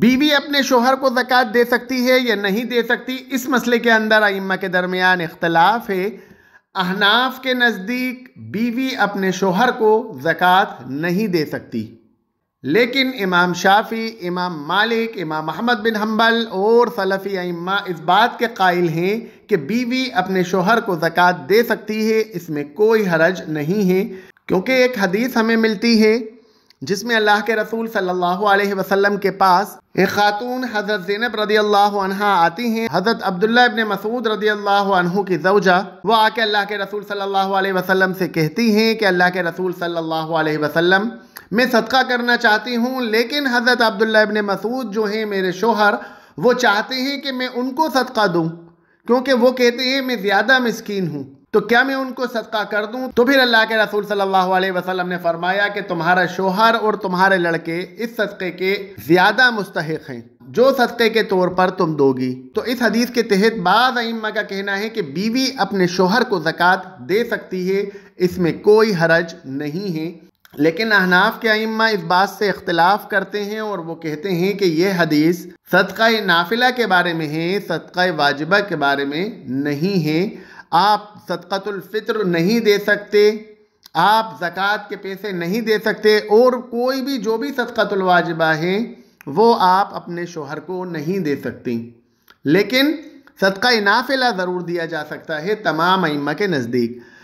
बीवी अपने शोहर को ज़क़़त दे सकती है या नहीं दे सकती इस मसले के अंदर आइम्मा के दरमियान इख्तलाफ है अहनाफ के नज़दीक बीवी अपने शोहर को ज़क़़त नहीं दे सकती लेकिन इमाम शाफी इमाम मालिक इमाम महमद बिन हम्बल और सलफ़ी आइम्मा इस बात के कायल हैं कि बीवी अपने शोहर को ज़क़़त दे सकती है इसमें कोई हरज नहीं है क्योंकि एक हदीस हमें मिलती है जिसमें अल्लाह के रसूल सल्लल्लाहु अलैहि वसल्लम के पास एक खातून हज़रत ज़ैनब रदी अल्लाह आती हैं हज़रत अब्दुल्ला इब्ने मसूद रदी अल्लाह की जवजा वह आके अल्लाह के रसूल सल्लल्लाहु अलैहि वसल्लम से कहती हैं कि अल्लाह के रसूल सल्लल्लाहु अलैहि वसल्लम मैं सदका करना चाहती हूँ लेकिन हज़रत अब्दुल्ला इबन मसूद जो हैं मेरे शोहर वो चाहते हैं कि मैं उनको सदका दूँ क्योंकि वो कहते हैं मैं ज़्यादा मिसकीन हूँ तो क्या मैं उनको सदका कर दूं तो फिर अल्लाह के रसूल सल्लल्लाहु अलैहि वसल्लम ने फरमाया कि तुम्हारा शोहर और तुम्हारे लड़के इस सदक़े के ज़्यादा मुस्तक हैं जो सदक़े के तौर पर तुम दोगी तो इस हदीस के तहत बाज़ अम्मा का कहना है कि बीवी अपने शोहर को जक़ात दे सकती है इसमें कोई हरज नहीं है लेकिन अहनाफ के अम्मा इस बात से इख्तलाफ करते हैं और वो कहते हैं कि यह हदीस सदका नाफिला के बारे में है सदक़ वाजिबा के बारे में नहीं है आप सदक़तुल्फ़ित्र नहीं दे सकते आप ज़क़़त के पैसे नहीं दे सकते और कोई भी जो भी सदक़तुलवाजबा है वो आप अपने शोहर को नहीं दे सकती लेकिन सदका नाफिला ज़रूर दिया जा सकता है तमाम अम्मा के नज़दीक